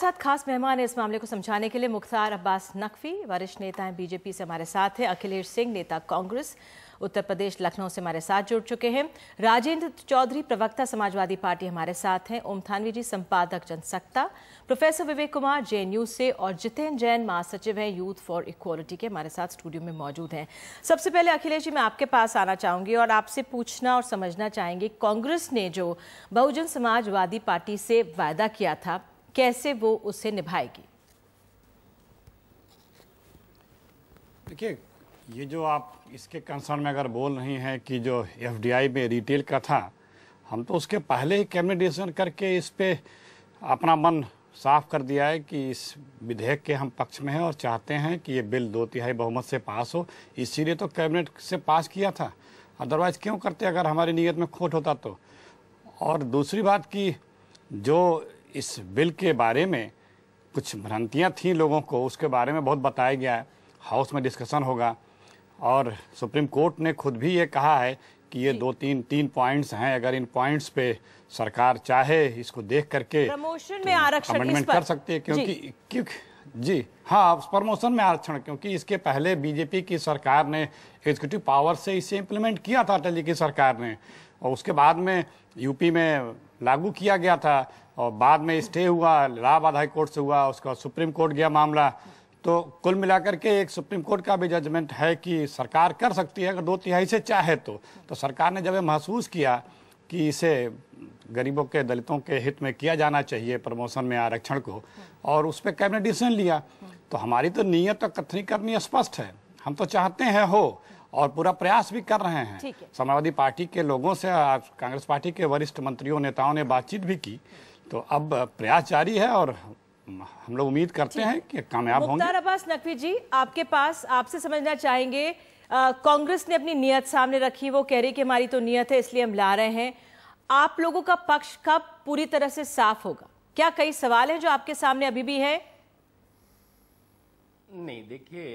साथ खास मेहमान है इस मामले को समझाने के लिए मुख्तार अब्बास नकवी वरिष्ठ नेता हैं बीजेपी से हमारे साथ हैं अखिलेश सिंह नेता कांग्रेस उत्तर प्रदेश लखनऊ से हमारे साथ जुड़ चुके हैं राजेंद्र चौधरी प्रवक्ता समाजवादी पार्टी हमारे साथ हैं ओम थानवी जी संपादक जनसत्ता प्रोफेसर विवेक कुमार जेएनयू से और जितेन जैन महासचिव हैं यूथ फॉर इक्वालिटी के हमारे साथ स्टूडियो में मौजूद हैं सबसे पहले अखिलेश जी मैं आपके पास आना चाहूँगी और आपसे पूछना और समझना चाहेंगे कांग्रेस ने जो बहुजन समाजवादी पार्टी से वायदा किया था कैसे वो उसे निभाएगी देखिए ये जो आप इसके कंसर्न में अगर बोल रही हैं कि जो एफडीआई में रिटेल का था हम तो उसके पहले ही कैबिनेट डिसीजन करके इस पर अपना मन साफ कर दिया है कि इस विधेयक के हम पक्ष में हैं और चाहते हैं कि ये बिल दो तिहाई बहुमत से पास हो इसीलिए तो कैबिनेट से पास किया था अदरवाइज क्यों करते अगर हमारी नीयत में खोट होता तो और दूसरी बात कि जो इस बिल के बारे में कुछ भ्रांतियाँ थी लोगों को उसके बारे में बहुत बताया गया है हाउस में डिस्कशन होगा और सुप्रीम कोर्ट ने खुद भी ये कहा है कि ये दो तीन तीन पॉइंट्स हैं अगर इन पॉइंट्स पे सरकार चाहे इसको देख करके प्रमोशन में तो आरक्षण अमेंडमेंट कर सकती है क्योंकि क्योंकि जी हाँ प्रमोशन में आरक्षण क्योंकि इसके पहले बीजेपी की सरकार ने एग्जीक्यूटिव पावर से इसे इम्प्लीमेंट किया था अटल जी की सरकार ने और उसके बाद में यूपी में लागू किया गया था और बाद में स्टे हुआ इलाहाबाद हाई कोर्ट से हुआ उसका सुप्रीम कोर्ट गया मामला तो कुल मिलाकर के एक सुप्रीम कोर्ट का भी जजमेंट है कि सरकार कर सकती है अगर दो तिहाई से चाहे तो तो सरकार ने जब यह महसूस किया कि इसे गरीबों के दलितों के हित में किया जाना चाहिए प्रमोशन में आरक्षण को और उस पर कैबिनेट डिसीजन लिया तो हमारी तो नीयत तो कथनी करनी स्पष्ट है हम तो चाहते हैं हो और पूरा प्रयास भी कर रहे हैं समाजवादी पार्टी के लोगों से कांग्रेस पार्टी के वरिष्ठ मंत्रियों नेताओं ने बातचीत भी की तो अब प्रयास जारी है और हम लोग उम्मीद करते हैं कि कामयाब होंगे अब्बास नकवी जी आपके पास आपसे समझना चाहेंगे कांग्रेस ने अपनी नियत सामने रखी वो कह रही कि हमारी तो नियत है इसलिए हम ला रहे हैं आप लोगों का पक्ष कब पूरी तरह से साफ होगा क्या कई सवाल है जो आपके सामने अभी भी है नहीं देखिए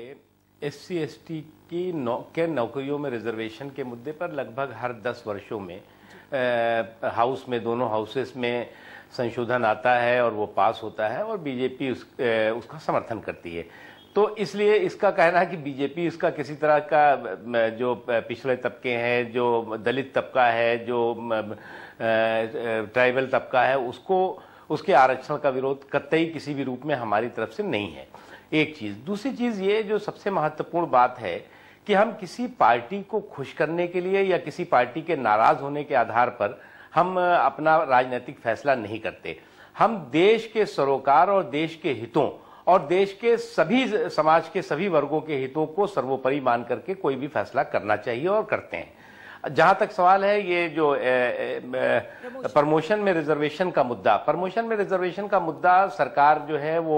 एस सी एस टी की नौ, के नौकरियों में रिजर्वेशन के मुद्दे पर लगभग हर दस वर्षों में आ, हाउस में दोनों हाउसेस में संशोधन आता है और वो पास होता है और बीजेपी उस, उसका समर्थन करती है तो इसलिए इसका कहना है कि बीजेपी इसका किसी तरह का जो पिछले तबके हैं जो दलित तबका है जो ट्राइबल तबका है उसको उसके आरक्षण का विरोध कतई किसी भी रूप में हमारी तरफ से नहीं है एक चीज दूसरी चीज ये जो सबसे महत्वपूर्ण बात है कि हम किसी पार्टी को खुश करने के लिए या किसी पार्टी के नाराज होने के आधार पर हम अपना राजनीतिक फैसला नहीं करते हम देश के सरोकार और देश के हितों और देश के सभी समाज के सभी वर्गों के हितों को सर्वोपरि मान करके कोई भी फैसला करना चाहिए और करते हैं जहां तक सवाल है ये जो प्रमोशन में रिजर्वेशन का मुद्दा प्रमोशन में रिजर्वेशन का मुद्दा सरकार जो है वो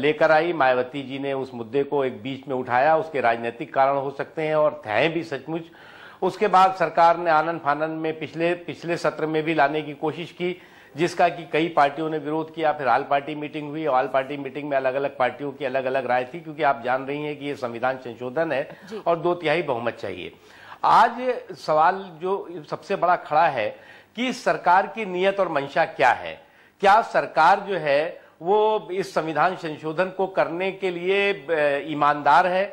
लेकर आई मायावती जी ने उस मुद्दे को एक बीच में उठाया उसके राजनीतिक कारण हो सकते हैं और थे भी सचमुच उसके बाद सरकार ने आनंद फानंद में पिछले पिछले सत्र में भी लाने की कोशिश की जिसका कि कई पार्टियों ने विरोध किया फिर ऑल पार्टी मीटिंग हुई ऑल पार्टी मीटिंग में अलग अलग पार्टियों की अलग अलग राय थी क्योंकि आप जान रही हैं कि ये संविधान संशोधन है और दो तिहाई बहुमत चाहिए आज सवाल जो सबसे बड़ा खड़ा है कि सरकार की नीयत और मंशा क्या है क्या सरकार जो है वो इस संविधान संशोधन को करने के लिए ईमानदार है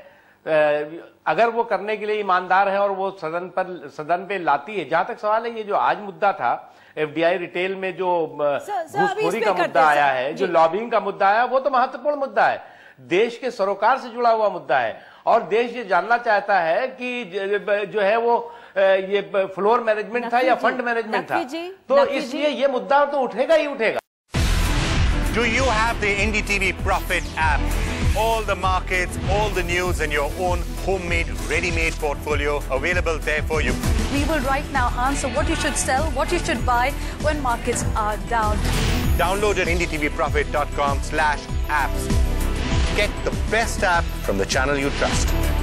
अगर वो करने के लिए ईमानदार है और वो सदन पर सदन पे लाती है जहां तक सवाल है ये जो आज मुद्दा था एफडीआई रिटेल में जो घूसखोरी का मुद्दा आया है जो लॉबिंग का मुद्दा आया वो तो महत्वपूर्ण मुद्दा है देश के सरोकार से जुड़ा हुआ मुद्दा है और देश ये जानना चाहता है कि जो है वो ये फ्लोर मैनेजमेंट था या फंड मैनेजमेंट था तो इसलिए ये मुद्दा तो उठेगा ही उठेगा Do you have the NDTV Profit app? All the markets, all the news, and your own homemade, ready-made portfolio available there for you. We will right now answer what you should sell, what you should buy when markets are down. Download at ndtvprofitcom slash apps. Get the best app from the channel you trust.